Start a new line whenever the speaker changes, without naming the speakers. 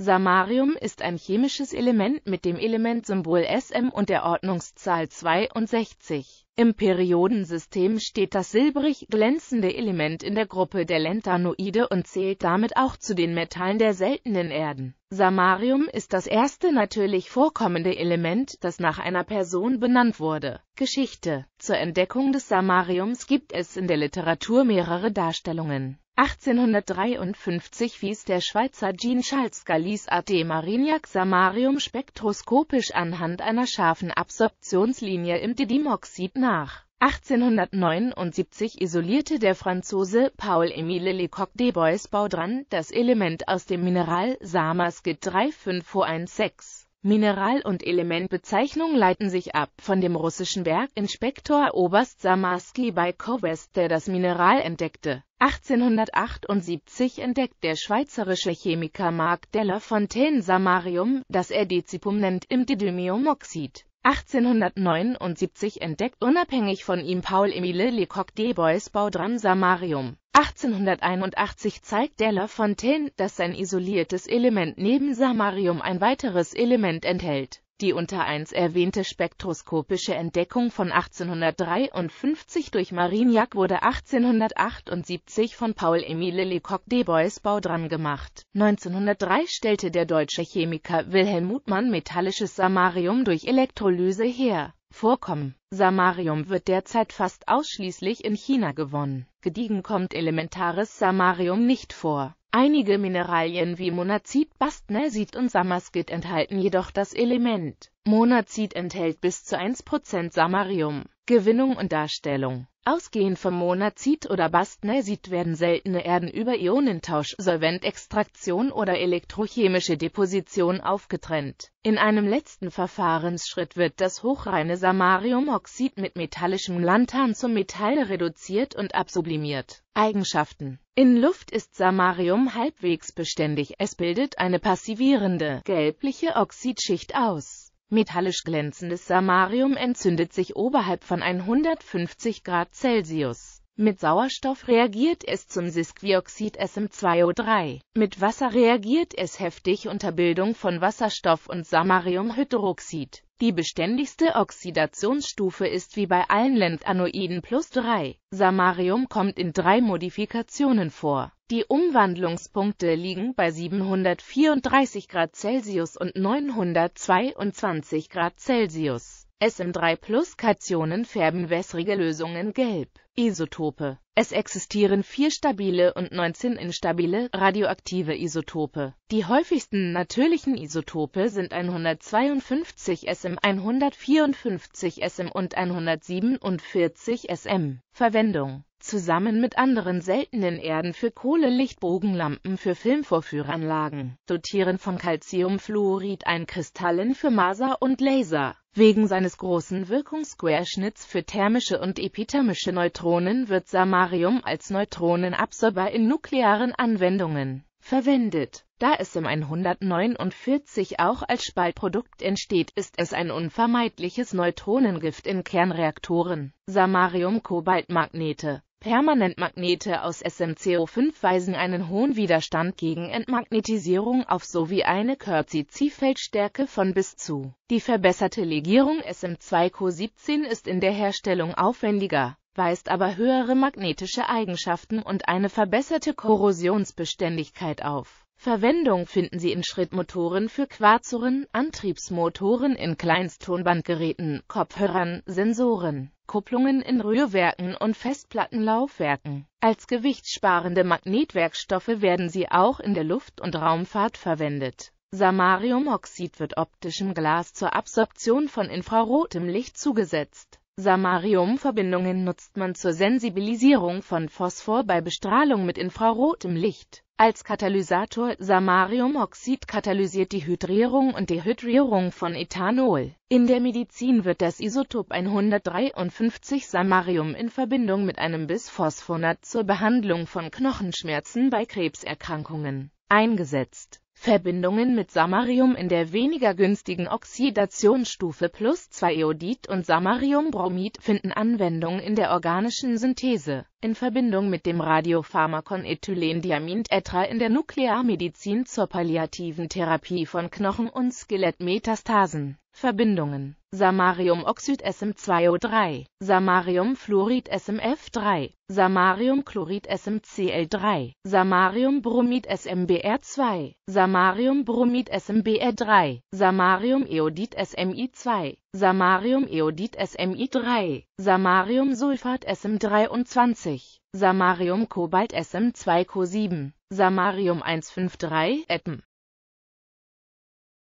Samarium ist ein chemisches Element mit dem Elementsymbol Sm und der Ordnungszahl 62. Im Periodensystem steht das silbrig glänzende Element in der Gruppe der Lentanoide und zählt damit auch zu den Metallen der seltenen Erden. Samarium ist das erste natürlich vorkommende Element, das nach einer Person benannt wurde. Geschichte Zur Entdeckung des Samariums gibt es in der Literatur mehrere Darstellungen 1853 wies der Schweizer Jean-Charles Galisard de Marignac Samarium spektroskopisch anhand einer scharfen Absorptionslinie im Didymoxid nach. 1879 isolierte der Franzose Paul-Émile Lecoq de Baudran das Element aus dem Mineral Samas G35416 Mineral- und Elementbezeichnungen leiten sich ab von dem russischen Berginspektor Oberst Samarski bei Kowest, der das Mineral entdeckte. 1878 entdeckt der schweizerische Chemiker Marc Fontaine Samarium, das er Dezipum nennt, im Didymiumoxid. 1879 entdeckt unabhängig von ihm paul Emile Lecoq de Debois Baudram Samarium. 1881 zeigt Della Fontaine, dass sein isoliertes Element neben Samarium ein weiteres Element enthält. Die unter 1 erwähnte spektroskopische Entdeckung von 1853 durch Marignac wurde 1878 von paul emile Lecoq de Bau dran gemacht. 1903 stellte der deutsche Chemiker Wilhelm Muthmann metallisches Samarium durch Elektrolyse her. Vorkommen. Samarium wird derzeit fast ausschließlich in China gewonnen gediegen kommt elementares Samarium nicht vor. Einige Mineralien wie Monazit, Bastnäsit und Samaskit enthalten jedoch das Element. Monazit enthält bis zu 1% Samarium. Gewinnung und Darstellung Ausgehend vom Monazid oder Bastnäsid ne, werden seltene Erden über Ionentausch, Solventextraktion oder elektrochemische Deposition aufgetrennt. In einem letzten Verfahrensschritt wird das hochreine Samariumoxid mit metallischem Lanthan zum Metall reduziert und absublimiert. Eigenschaften In Luft ist Samarium halbwegs beständig, es bildet eine passivierende, gelbliche Oxidschicht aus metallisch glänzendes Samarium entzündet sich oberhalb von 150 Grad Celsius. Mit Sauerstoff reagiert es zum Sesquioxid SM2O3. Mit Wasser reagiert es heftig unter Bildung von Wasserstoff und Samariumhydroxid. Die beständigste Oxidationsstufe ist wie bei allen Lentanoiden plus 3. Samarium kommt in drei Modifikationen vor. Die Umwandlungspunkte liegen bei 734 Grad Celsius und 922 Grad Celsius. SM3-Plus-Kationen färben wässrige Lösungen gelb. Isotope Es existieren vier stabile und 19 instabile radioaktive Isotope. Die häufigsten natürlichen Isotope sind 152 SM, 154 SM und 147 SM. Verwendung zusammen mit anderen seltenen Erden für Kohle-Lichtbogenlampen für Filmvorführanlagen, dotieren von Calciumfluorid ein Kristallen für Maser und Laser. Wegen seines großen Wirkungsquerschnitts für thermische und epithermische Neutronen wird Samarium als Neutronenabsorber in nuklearen Anwendungen verwendet. Da es im 149 auch als Spaltprodukt entsteht, ist es ein unvermeidliches Neutronengift in Kernreaktoren. Samarium-Kobaltmagnete Permanentmagnete aus SMCO5 weisen einen hohen Widerstand gegen Entmagnetisierung auf sowie eine Curzi-Ziehfeldstärke von bis zu. Die verbesserte Legierung SM2Co17 ist in der Herstellung aufwendiger, weist aber höhere magnetische Eigenschaften und eine verbesserte Korrosionsbeständigkeit auf. Verwendung finden sie in Schrittmotoren für Quarzuren, Antriebsmotoren in Kleinsttonbandgeräten, Kopfhörern, Sensoren Kupplungen in Rührwerken und Festplattenlaufwerken. Als gewichtssparende Magnetwerkstoffe werden sie auch in der Luft- und Raumfahrt verwendet. Samariumoxid wird optischem Glas zur Absorption von infrarotem Licht zugesetzt. Samariumverbindungen nutzt man zur Sensibilisierung von Phosphor bei Bestrahlung mit infrarotem Licht. Als Katalysator Samariumoxid katalysiert die Hydrierung und Dehydrierung von Ethanol. In der Medizin wird das Isotop 153 Samarium in Verbindung mit einem Bisphosphonat zur Behandlung von Knochenschmerzen bei Krebserkrankungen eingesetzt Verbindungen mit Samarium in der weniger günstigen Oxidationsstufe plus 2 Iodid und Samariumbromid finden Anwendung in der organischen Synthese, in Verbindung mit dem Radiopharmakon Ethylendiamin-Etra in der Nuklearmedizin zur palliativen Therapie von Knochen- und Skelettmetastasen Verbindungen Samariumoxid SM2O3, Samariumfluorid SMF3, Samariumchlorid SMCl3, Samariumbromid SMBr2, Samariumbromid SMBr3, Samariumiodid SMI2, Samariumiodid SMI3, Samariumsulfat SM23, Samariumkobalt SM2Co7, Samarium 153 Eppen